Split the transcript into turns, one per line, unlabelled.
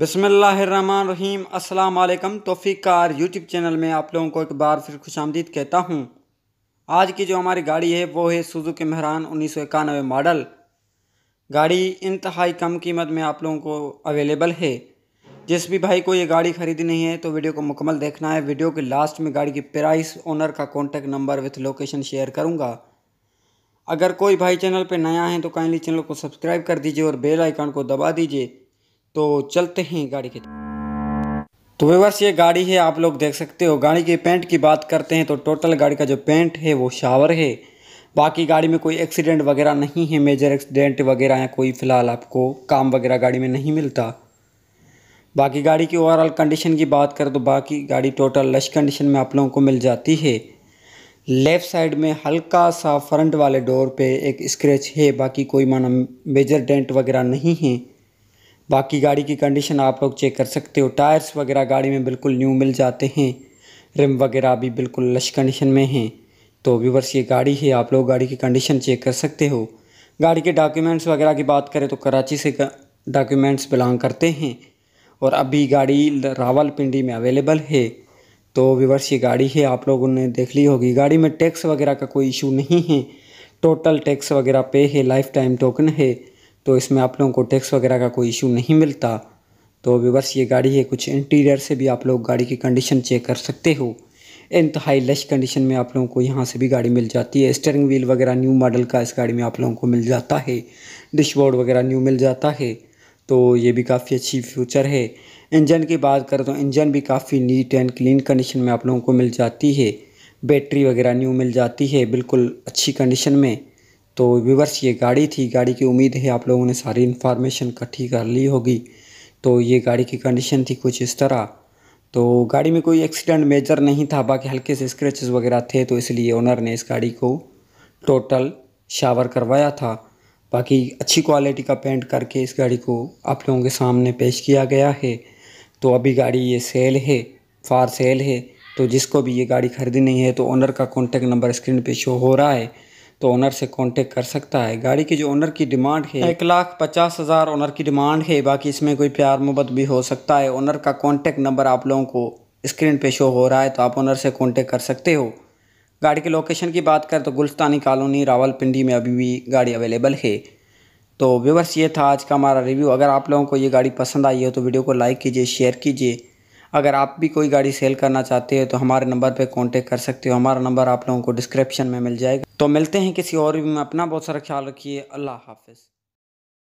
रहीम अल्लाम तोफ़ी car YouTube channel में आप लोगों को एक बार फिर खुश आमदीद कहता हूँ आज की जो हमारी गाड़ी है वो है सुजू के महरान उन्नीस मॉडल गाड़ी इंतहाई कम कीमत में आप लोगों को अवेलेबल है जिस भी भाई को ये गाड़ी ख़रीदनी है तो वीडियो को मुकम्मल देखना है वीडियो के लास्ट में गाड़ी की प्राइस ओनर का contact number with location share करूँगा अगर कोई भाई चैनल पर नया है तो काइंडली चैनल को सब्सक्राइब कर दीजिए और बेल आइकन को दबा दीजिए तो चलते हैं गाड़ी के तो वेवर्स ये गाड़ी है आप लोग देख सकते हो गाड़ी के पेंट की बात करते हैं तो टोटल गाड़ी का जो पेंट है वो शावर है बाकी गाड़ी में कोई एक्सीडेंट वगैरह नहीं है मेजर एक्सीडेंट वगैरह या कोई फ़िलहाल आपको काम वगैरह गाड़ी में नहीं मिलता बाकी गाड़ी की ओवरऑल कंडीशन की बात करें तो बाकी गाड़ी टोटल लश कंडीशन में आप लोगों को मिल जाती है लेफ़्ट साइड में हल्का सा फ्रंट वाले डोर पे एक स्क्रैच है बाकी कोई माना मेजर डेंट वगैरह नहीं है बाकी गाड़ी की कंडीशन आप लोग चेक कर सकते हो टायर्स वगैरह गाड़ी में बिल्कुल न्यू मिल जाते हैं रिम वगैरह भी बिल्कुल लश कंडीशन में हैं तो व्यूवर्स ये गाड़ी है आप लोग गाड़ी की कंडीशन चेक कर सकते हो गाड़ी के डॉक्यूमेंट्स वगैरह की बात करें तो कराची से डॉक्यूमेंट्स बिलोंग करते हैं और अभी गाड़ी रावलपिंडी में अवेलेबल है तो विवर्ष ये गाड़ी है आप लोगों ने देख ली होगी गाड़ी में टैक्स वगैरह का कोई इशू नहीं है टोटल टैक्स वगैरह पे है लाइफ टाइम टोकन है तो इसमें आप लोगों को टैक्स वगैरह का कोई इशू नहीं मिलता तो विवर्स ये गाड़ी है कुछ इंटीरियर से भी आप लोग गाड़ी की कंडीशन चेक कर सकते हो इंतहाई लश कंडीशन में आप लोगों को यहाँ से भी गाड़ी मिल जाती है स्टेयरिंग व्हील वगैरह न्यू मॉडल का इस गाड़ी में आप लोगों को मिल जाता है डिशबोर्ड वगैरह न्यू मिल जाता है तो ये भी काफ़ी अच्छी फ्यूचर है इंजन की बात करें तो इंजन भी काफ़ी नीट एंड क्लीन कंडीशन में आप लोगों को मिल जाती है बैटरी वगैरह न्यू मिल जाती है बिल्कुल अच्छी कंडीशन में तो व्यूवर्स ये गाड़ी थी गाड़ी की उम्मीद है आप लोगों ने सारी इन्फॉर्मेशन इकट्ठी कर ली होगी तो ये गाड़ी की कंडीशन थी कुछ इस तरह तो गाड़ी में कोई एक्सीडेंट मेजर नहीं था बाकी हल्के से स्क्रैच वगैरह थे तो इसलिए ओनर ने इस गाड़ी को टोटल शावर करवाया था बाकी अच्छी क्वालिटी का पेंट करके इस गाड़ी को आप लोगों के सामने पेश किया गया है तो अभी गाड़ी ये सेल है फार सेल है तो जिसको भी ये गाड़ी खरीदनी है तो ओनर का कॉन्टैक्ट नंबर स्क्रीन पे शो हो रहा है तो ओनर से कांटेक्ट कर सकता है गाड़ी की जो ओनर की डिमांड है एक लाख पचास हज़ार ओनर की डिमांड है बाकी इसमें कोई प्यार मोहब्बत भी हो सकता है ओनर का कांटेक्ट नंबर आप लोगों को स्क्रीन पे शो हो रहा है तो आप ओनर से कॉन्टेक्ट कर सकते हो गाड़ी के लोकेशन की बात करें तो गुलस्तानी कॉलोनी रावलपिंडी में अभी भी गाड़ी अवेलेबल है तो व्यवर्स ये था आज का हमारा रिव्यू अगर आप लोगों को ये गाड़ी पसंद आई हो तो वीडियो को लाइक कीजिए शेयर कीजिए अगर आप भी कोई गाड़ी सेल करना चाहते हो तो हमारे नंबर पर कॉन्टेक्ट कर सकते हो हमारा नंबर आप लोगों को डिस्क्रिप्शन में मिल जाएगा तो मिलते हैं किसी और भी में अपना बहुत सारा ख्याल रखिए अल्लाह हाफिज़